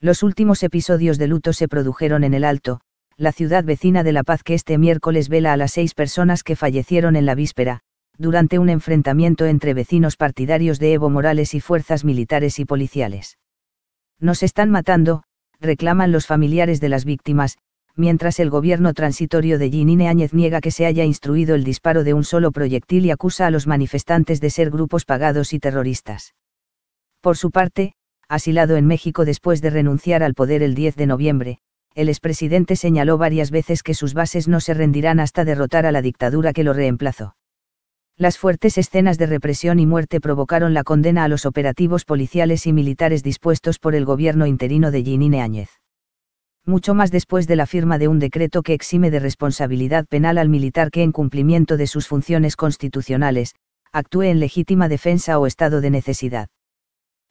Los últimos episodios de luto se produjeron en El Alto, la ciudad vecina de La Paz que este miércoles vela a las seis personas que fallecieron en la víspera, durante un enfrentamiento entre vecinos partidarios de Evo Morales y fuerzas militares y policiales. Nos están matando, reclaman los familiares de las víctimas, mientras el gobierno transitorio de Ginine Áñez niega que se haya instruido el disparo de un solo proyectil y acusa a los manifestantes de ser grupos pagados y terroristas. Por su parte, asilado en México después de renunciar al poder el 10 de noviembre, el expresidente señaló varias veces que sus bases no se rendirán hasta derrotar a la dictadura que lo reemplazó. Las fuertes escenas de represión y muerte provocaron la condena a los operativos policiales y militares dispuestos por el gobierno interino de Ginine Áñez. Mucho más después de la firma de un decreto que exime de responsabilidad penal al militar que en cumplimiento de sus funciones constitucionales, actúe en legítima defensa o estado de necesidad.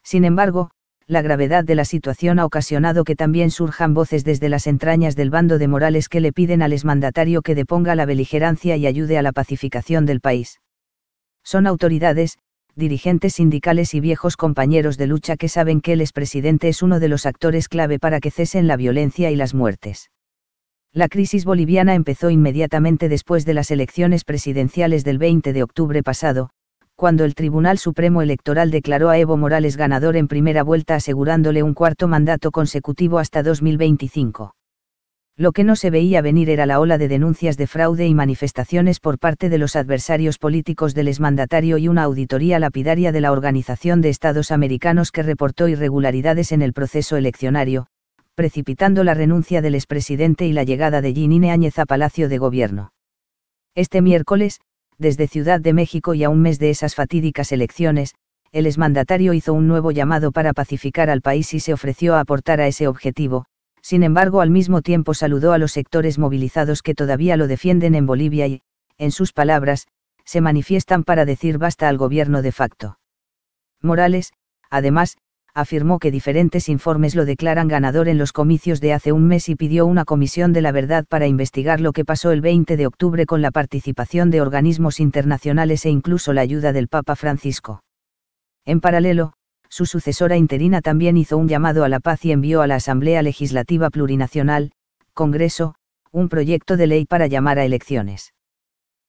Sin embargo, la gravedad de la situación ha ocasionado que también surjan voces desde las entrañas del bando de Morales que le piden al exmandatario que deponga la beligerancia y ayude a la pacificación del país. Son autoridades, dirigentes sindicales y viejos compañeros de lucha que saben que el expresidente es uno de los actores clave para que cesen la violencia y las muertes. La crisis boliviana empezó inmediatamente después de las elecciones presidenciales del 20 de octubre pasado, cuando el Tribunal Supremo Electoral declaró a Evo Morales ganador en primera vuelta asegurándole un cuarto mandato consecutivo hasta 2025. Lo que no se veía venir era la ola de denuncias de fraude y manifestaciones por parte de los adversarios políticos del exmandatario y una auditoría lapidaria de la Organización de Estados Americanos que reportó irregularidades en el proceso eleccionario, precipitando la renuncia del expresidente y la llegada de Ginine Áñez a Palacio de Gobierno. Este miércoles, desde Ciudad de México y a un mes de esas fatídicas elecciones, el exmandatario hizo un nuevo llamado para pacificar al país y se ofreció a aportar a ese objetivo, sin embargo al mismo tiempo saludó a los sectores movilizados que todavía lo defienden en Bolivia y, en sus palabras, se manifiestan para decir basta al gobierno de facto. Morales, además, afirmó que diferentes informes lo declaran ganador en los comicios de hace un mes y pidió una comisión de la verdad para investigar lo que pasó el 20 de octubre con la participación de organismos internacionales e incluso la ayuda del Papa Francisco. En paralelo, su sucesora interina también hizo un llamado a la paz y envió a la Asamblea Legislativa Plurinacional, Congreso, un proyecto de ley para llamar a elecciones.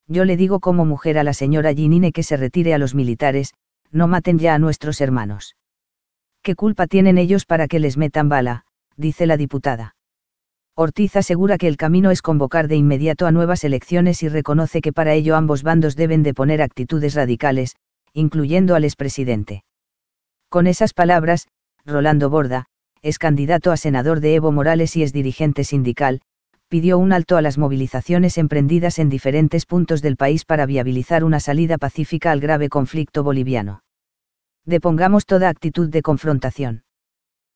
Yo le digo como mujer a la señora Ginine que se retire a los militares, no maten ya a nuestros hermanos. ¿Qué culpa tienen ellos para que les metan bala? dice la diputada. Ortiz asegura que el camino es convocar de inmediato a nuevas elecciones y reconoce que para ello ambos bandos deben de poner actitudes radicales, incluyendo al expresidente. Con esas palabras, Rolando Borda, es candidato a senador de Evo Morales y es dirigente sindical, pidió un alto a las movilizaciones emprendidas en diferentes puntos del país para viabilizar una salida pacífica al grave conflicto boliviano. Depongamos toda actitud de confrontación.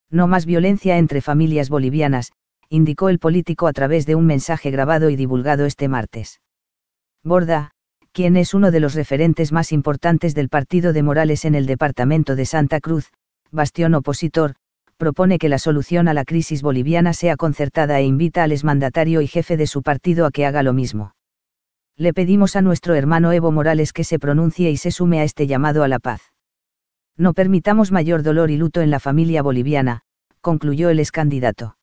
No más violencia entre familias bolivianas, indicó el político a través de un mensaje grabado y divulgado este martes. Borda, quien es uno de los referentes más importantes del partido de Morales en el departamento de Santa Cruz, bastión opositor, propone que la solución a la crisis boliviana sea concertada e invita al exmandatario y jefe de su partido a que haga lo mismo. Le pedimos a nuestro hermano Evo Morales que se pronuncie y se sume a este llamado a la paz. No permitamos mayor dolor y luto en la familia boliviana, concluyó el excandidato.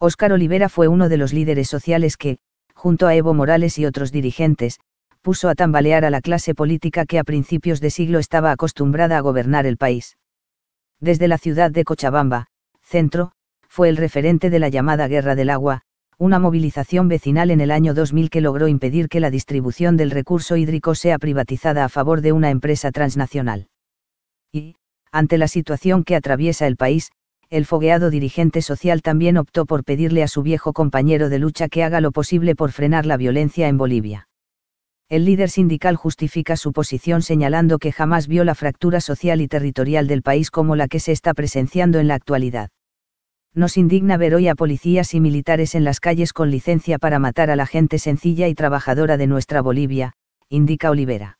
Óscar Olivera fue uno de los líderes sociales que, junto a Evo Morales y otros dirigentes, puso a tambalear a la clase política que a principios de siglo estaba acostumbrada a gobernar el país. Desde la ciudad de Cochabamba, centro, fue el referente de la llamada Guerra del Agua, una movilización vecinal en el año 2000 que logró impedir que la distribución del recurso hídrico sea privatizada a favor de una empresa transnacional y, ante la situación que atraviesa el país, el fogueado dirigente social también optó por pedirle a su viejo compañero de lucha que haga lo posible por frenar la violencia en Bolivia. El líder sindical justifica su posición señalando que jamás vio la fractura social y territorial del país como la que se está presenciando en la actualidad. Nos indigna ver hoy a policías y militares en las calles con licencia para matar a la gente sencilla y trabajadora de nuestra Bolivia, indica Olivera.